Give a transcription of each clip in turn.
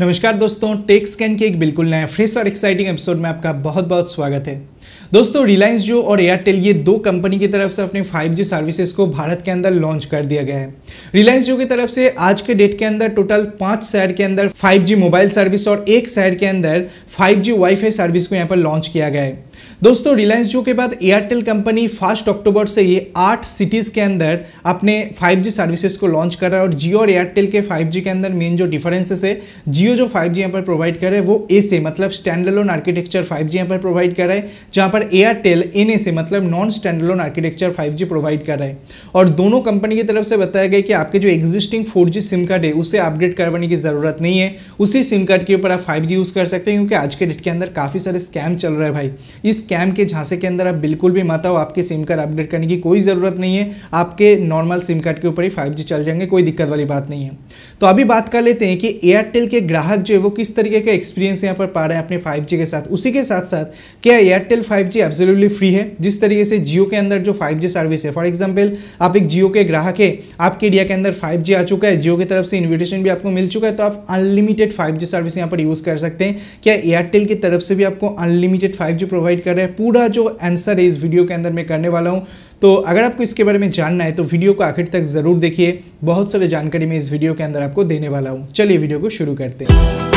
नमस्कार दोस्तों take scan के एक बिल्कुल नया फ्रेश और एक्साइटिंग एपिसोड में आपका बहुत बहुत स्वागत है दोस्तों रिलायंस जियो और एयरटेल ये दो कंपनी की तरफ से अपने 5G सर्विसेज को भारत के अंदर लॉन्च कर दिया गया है रिलायंस जो की तरफ से आज के डेट के अंदर टोटल पांच शहर के अंदर 5G मोबाइल सर्विस और एक शहर के अंदर 5G वाईफाई सर्विस को यहाँ पर लॉन्च किया गया है दोस्तों रिलायंस जियो के बाद एयरटेल कंपनी फर्स्ट अक्टूबर से ये आठ सिटीज़ के अंदर अपने 5G सर्विसेज को लॉन्च कर रहा है और जियो और एयरटेल के 5G के अंदर मेन जो डिफरेंसेस है जियो जो 5G जी यहाँ पर प्रोवाइड कर रहे हैं वो ए से मतलब स्टैंड लोन आर्किटेक्चर 5G जी यहाँ पर प्रोवाइड कर रहा है जहाँ पर एयरटेल एन ए से मतलब non standalone architecture five provide कर रहा है और दोनों कंपनी की तरफ से बताया गया कि आपके जो एग्जिस्टिंग फोर सिम कार्ड है उसे अपग्रेड करवाने की ज़रूरत नहीं है उसी सिम कार्ड के ऊपर आप फाइव यूज़ कर सकते हैं क्योंकि आज के डेट के अंदर काफ़ी सारे स्कैम चल रहे हैं भाई इस स्कैम के झांसे के अंदर आप बिल्कुल भी मत आओ आपके सिम कार्ड अपडेट करने की कोई ज़रूरत नहीं है आपके नॉर्मल सिम कार्ड के ऊपर ही फाइव चल जाएंगे कोई दिक्कत वाली बात नहीं है तो अभी बात कर लेते हैं कि एयरटेल के ग्राहक जो है वो किस तरीके का एक्सपीरियंस यहाँ पर पा रहे हैं अपने फाइव के साथ उसी के साथ साथ क्या Airtel five G absolutely free है जिस तरीके से जियो के अंदर जो फाइव सर्विस है फॉर एग्जाम्पल आप एक जियो के ग्राहक है आपके इंडिया के अंदर फाइव आ चुका है जियो की तरफ से इन्विटेशन भी आपको मिल चुका है तो आप अनलिमिटेड फाइव सर्विस यहाँ पर यूज़ कर सकते हैं क्या एयरटेल की तरफ से भी आपको अनलिमिटेड फाइव प्रोवाइड कर रहे हैं पूरा जो आंसर है इस वीडियो के अंदर मैं करने वाला हूँ तो अगर आपको इसके बारे में जानना है तो वीडियो को आखिर तक ज़रूर देखिए बहुत सारी जानकारी मैं इस वीडियो के अंदर आपको देने वाला हूँ चलिए वीडियो को शुरू करते हैं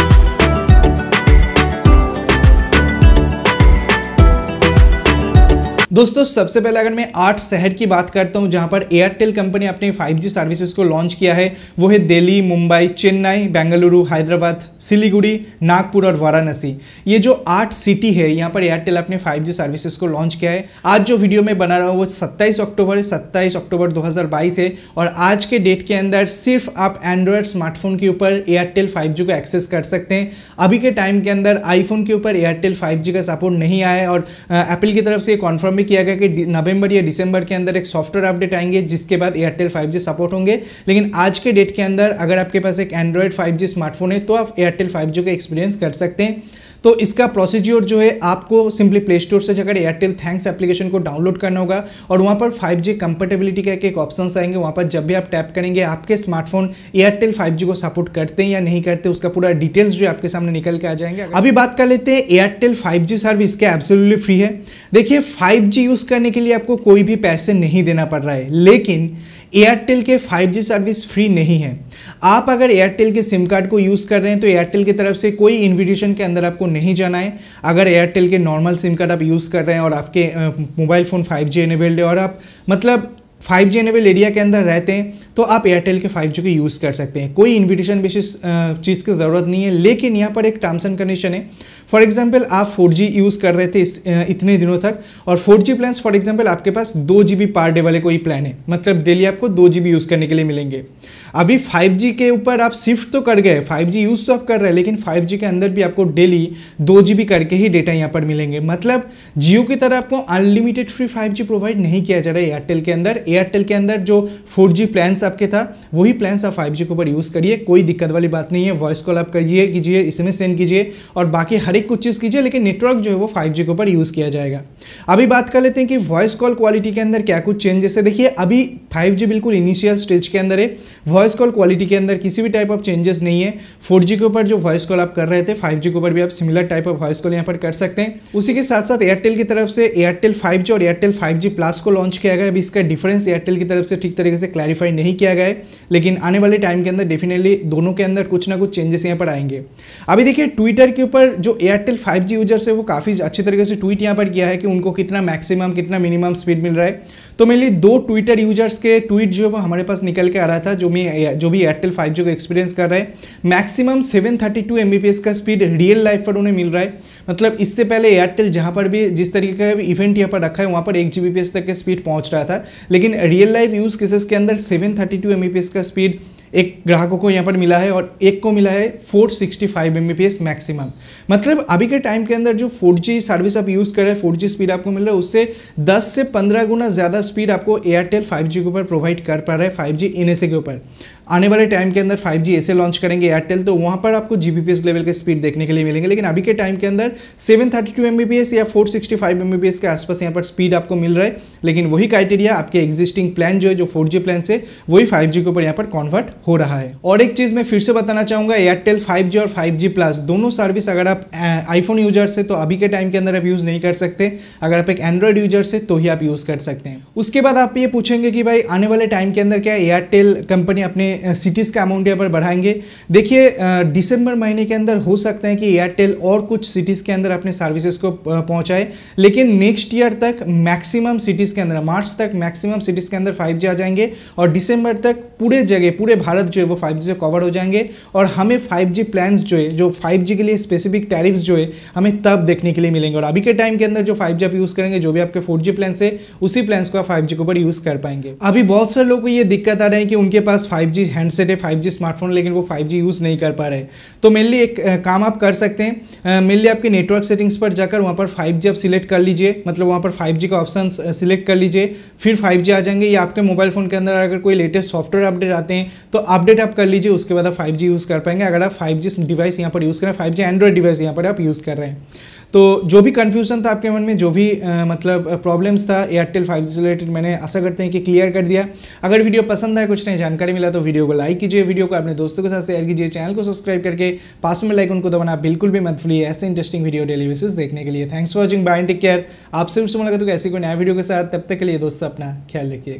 दोस्तों सबसे पहले अगर मैं आठ शहर की बात करता हूं जहां पर एयरटेल कंपनी अपने 5G सर्विसेज को लॉन्च किया है वो है दिल्ली मुंबई चेन्नई बेंगलुरु हैदराबाद सिलीगुड़ी नागपुर और वाराणसी ये जो आठ सिटी है यहाँ पर एयरटेल अपने 5G सर्विसेज को लॉन्च किया है आज जो वीडियो मैं बना रहा हूँ वो सत्ताईस अक्टूबर है सत्ताईस अक्टूबर दो है और आज के डेट के अंदर सिर्फ आप एंड्रॉयड स्मार्टफोन के ऊपर एयरटेल फाइव को एक्सेस कर सकते हैं अभी के टाइम के अंदर आईफोन के ऊपर एयरटेल फाइव का सपोर्ट नहीं आया है और एप्पल की तरफ से कॉन्फर्म में किया गया कि नवंबर या दिसंबर के अंदर एक सॉफ्टवेयर अपडेट आएंगे जिसके बाद एयरटेल 5G सपोर्ट होंगे लेकिन आज के डेट के अंदर अगर आपके पास एक एंड्रॉयड 5G स्मार्टफोन है तो आप एयरटेल 5G का एक्सपीरियंस कर सकते हैं तो इसका प्रोसीज्योर जो है आपको सिंपली प्ले स्टोर से जाकर एयरटेल थैंक्स एप्लीकेशन को डाउनलोड करना होगा और वहाँ पर फाइव जी कंपेटेबिलिटी का एक ऑप्शन आएंगे वहाँ पर जब भी आप टैप करेंगे आपके स्मार्टफोन एयरटेल फाइव को सपोर्ट करते हैं या नहीं करते उसका पूरा डिटेल्स जो आपके सामने निकल के आ जाएंगे अभी बात कर लेते हैं एयरटेल फाइव सर्विस के एब्सोल्यूटली फ्री है देखिए फाइव यूज़ करने के लिए आपको कोई भी पैसे नहीं देना पड़ रहा है लेकिन एयरटेल के 5G सर्विस फ्री नहीं है आप अगर एयरटेल के सिम कार्ड को यूज़ कर रहे हैं तो एयरटेल की तरफ से कोई इन्विटेशन के अंदर आपको नहीं जाना है अगर एयरटेल के नॉर्मल सिम कार्ड आप यूज़ कर रहे हैं और आपके मोबाइल फ़ोन 5G एनेबल्ड है और आप मतलब 5G एनेबल एरिया के अंदर रहते हैं तो आप एयरटेल के फाइव जी को यूज़ कर सकते हैं कोई इन्विटेशन बेसिस चीज़ की ज़रूरत नहीं है लेकिन यहाँ पर एक टर्म्स एंड कंडीशन है फॉर एग्जाम्पल आप फोर जी यूज़ कर रहे थे इस इतने दिनों तक और four G plan for example आपके पास दो जी बी पर डे वाले कोई प्लान है मतलब डेली आपको दो जी बी यूज़ करने के लिए मिलेंगे अभी फाइव जी के ऊपर आप शिफ्ट तो कर गए फाइव जी यूज़ तो आप कर रहे हैं लेकिन फाइव जी के अंदर भी आपको डेली दो जी बी करके ही डेटा यहाँ पर मिलेंगे मतलब जियो की तरह आपको unlimited free five G provide नहीं किया जा रहा है एयरटेल के अंदर एयरटेल के अंदर जो फोर जी प्लान्स आपके था वही प्लान्स आप फाइव के ऊपर यूज़ करिए कोई दिक्कत वाली बात नहीं है वॉइस कॉल आप करिए कीजिए एस सेंड कीजिए और बाकी हर एक कुछ चीज़ कीजिए लेकिन नेटवर्क जो है वो फाइव के ऊपर यूज़ किया जाएगा अभी बात कर लेते हैं कि वॉइस कॉल क्वालिटी के अंदर क्या कुछ चेंजेस है देखिए अभी फाइव जी बिल्कुल इनिशियल स्टेज के अंदर है वॉइस कॉल क्वालिटी के अंदर किसी भी टाइप ऑफ चेंजेस नहीं है फोर के ऊपर जो वॉइस कॉल आप कर रहे थे फाइव के ऊपर भी आप similar type of voice call यहाँ पर कर सकते हैं उसी के साथ साथ एयरटेल की तरफ से एयरटेल फाइव और एयरटेल फाइव प्लस को लॉन्च किया गया अभी इसका डिफरेंस एयरटेल की तरफ से ठीक तरीके से क्लैरिफाई नहीं किया गया लेकिन आने वाले टाइम के अंदर डेफिनेटली दोनों के अंदर कुछ ना कुछ चेंजेस यहाँ पर आएंगे अभी देखिए ट्विटर के ऊपर जो एयरटेल फाइव जी यूजर्स है वो काफ़ी अच्छे तरीके से ट्वीट यहाँ पर किया है कि उनको कितना मैक्सिमम कितना मिनिमम स्पीड मिल रहा है तो मेनली दो ट्विटर यूजर्स के ट्वीट जो है वो हमारे पास निकल के आ रहा था जो भी जो भी एयरटेल फाइव जी को एक्सपीरियंस कर रहे हैं maximum seven thirty two M का स्पीड रियल लाइफ पर उन्हें मिल रहा है मतलब इससे पहले एयरटेल जहाँ पर भी जिस तरीके का इवेंट यहाँ पर रखा है वहाँ पर एक जी तक के स्पीड पहुँच रहा था लेकिन रियल लाइफ यूज़ केसेस के अंदर सेवन थर्टी टू का स्पीड एक ग्राहकों को यहाँ पर मिला है और एक को मिला है 465 सिक्सटी मैक्सिमम मतलब अभी के टाइम के अंदर जो 4G सर्विस आप यूज़ कर रहे हैं 4G स्पीड आपको मिल रहा है उससे 10 से 15 गुना ज़्यादा स्पीड आपको एयरटेल 5G के ऊपर प्रोवाइड कर पा रहा है 5G एनएसए के ऊपर आने वाले टाइम के अंदर फाइव जी ऐसे लॉन्च करेंगे एयरटेल तो वहाँ पर आपको जी लेवल के स्पीड देखने के लिए मिलेंगे लेकिन अभी के टाइम के अंदर सेवन थर्टी टू या फोर सिक्सटी फाइव के आसपास यहाँ पर स्पीड आपको मिल रहा है लेकिन वही क्राइटेरिया आपके एग्जिस्टिंग प्लान जो है जो फोर जी प्लान से वही फाइव जी के ऊपर यहाँ पर कन्वर्ट हो रहा है और एक चीज़ मैं फिर से बताना चाहूँगा एयरटेल फाइव जी और फाइव जी प्लस दोनों सर्विस अगर आप आईफोन यूजर्स है तो अभी के टाइम के अंदर आप यूज़ नहीं कर सकते अगर आप एक एंड्रॉइड यूजर्स है तो ही आप यूज़ कर सकते हैं उसके बाद आप ये पूछेंगे कि भाई आने वाले टाइम के अंदर क्या एयरटेल कंपनी अपने सिटीज़ का अमाउंट यहाँ पर बढ़ाएंगे देखिए दिसंबर महीने के अंदर हो सकते हैं कि एयरटेल और कुछ सिटीज़ के अंदर अपने सर्विसेज को पहुँचाए लेकिन नेक्स्ट ईयर तक मैक्सिमम सिटीज़ के अंदर मार्च तक मैक्सिमम सिटीज़ के अंदर फाइव आ जाएंगे और दिसंबर तक पूरे जगह पूरे भारत जो है वो फाइव से कवर हो जाएंगे और हमें फाइव जी प्लान्स जो है जो फाइव के लिए स्पेसिफिक टैरिफ्स जो है हमें तब देखने के लिए मिलेंगे और अभी के टाइम के अंदर जो फाइव आप यूज़ करेंगे जो भी आपके फोर जी प्लान्स है उसी प्लान्स को आप फाइव के ऊपर यूज़ कर पाएंगे अभी बहुत सारे लोग को ये दिक्कत आ रहा है कि उनके पास फाइव जी हैंडसेट है फाइव स्मार्टफोन लेकिन वो फाइव यूज़ नहीं कर पा रहे तो मेनली एक काम आप कर सकते हैं मेनली आपके नेटवर्क सेटिंग्स पर जाकर वहाँ पर फाइव जी आप सिलेक्ट कर लीजिए मतलब वहाँ पर फाइव का ऑप्शन सिलेक्ट कर लीजिए फिर फाइव आ जाएंगे या आपके मोबाइल फ़ोन के अंदर अगर कोई लेटेस्ट सॉफ्टवेयर अपडेट आते हैं तो अपडेट आप कर लीजिए उसके बाद आप फाइव यूज़ कर पाएंगे अगर आप फाइव डिवाइस यहाँ पर यूज़ करें फाइव जी एंड्रॉइड डिवाइस यहाँ पर आप यूज़ कर रहे हैं तो जो भी कन्फ्यूज़न था आपके मन में जो भी आ, मतलब प्रॉब्लम्स था एयरटेल फाइव जी रिलेटेड मैंने आशा करते हैं कि क्लियर कर दिया अगर वीडियो पसंद आए कुछ नई जानकारी मिला तो वीडियो को लाइक कीजिए वीडियो को अपने दोस्तों के साथ शेयर कीजिए चैनल को सब्सक्राइब करके पास में लाइक उनको दबाना बिल्कुल भी मत भूलिए ऐसे इंटरेस्टिंग वीडियो डेली बेसिस देखने के लिए thanks for watching bye take care आपसे फिर से मुलाकात होगी ऐसी कोई नया वीडियो के साथ तब तक के लिए दोस्तों अपना ख्याल रखिए